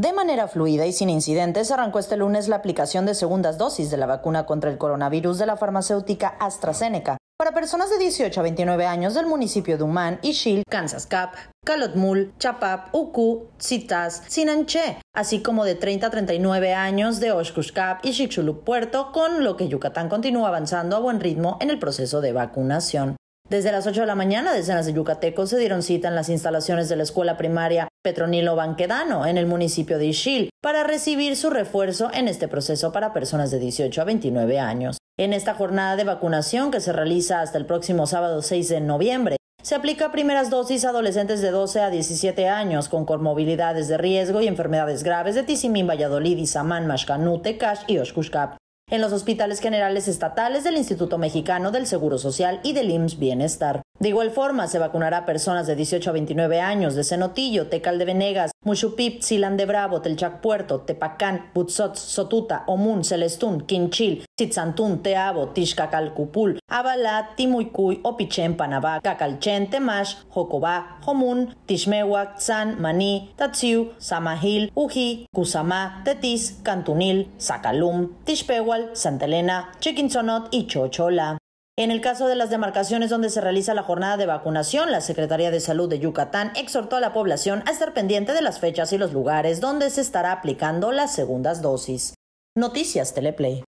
De manera fluida y sin incidentes, arrancó este lunes la aplicación de segundas dosis de la vacuna contra el coronavirus de la farmacéutica AstraZeneca para personas de 18 a 29 años del municipio de Humán, Ishil, Kansas Cap, Calotmul, Chapap, Uku, Citas, Sinanché, así como de 30 a 39 años de Oshkosh Cap y Chichulup Puerto, con lo que Yucatán continúa avanzando a buen ritmo en el proceso de vacunación. Desde las 8 de la mañana, decenas de yucatecos se dieron cita en las instalaciones de la escuela primaria Petronilo Banquedano, en el municipio de Ixil, para recibir su refuerzo en este proceso para personas de 18 a 29 años. En esta jornada de vacunación, que se realiza hasta el próximo sábado 6 de noviembre, se aplica primeras dosis a adolescentes de 12 a 17 años con comorbilidades de riesgo y enfermedades graves de Tizimín, Valladolid, isamán, mashkanute Tecash y Oshkushkap en los hospitales generales estatales del Instituto Mexicano del Seguro Social y del IMSS Bienestar. De igual forma, se vacunará a personas de 18 a 29 años de Cenotillo, Tecal de Venegas, Muchupip, Silán de Bravo, Telchac Puerto, Tepacán, Butzotz, Sotuta, Omún, Celestún, Quinchil, Tzitzantún, Teabo, Kupul, Abalá, Timuicuy, Opichén, Panabá, Cacalchen, Temash, Jocobá, Jomún, Tishmewa, Tzan, Maní, Tatsiu, Samahil, Uji, Kusama, Tetis, Cantunil, Zacalum, Santa Elena, Chiquinzonot y Chochola. En el caso de las demarcaciones donde se realiza la jornada de vacunación, la Secretaría de Salud de Yucatán exhortó a la población a estar pendiente de las fechas y los lugares donde se estará aplicando las segundas dosis. Noticias Teleplay.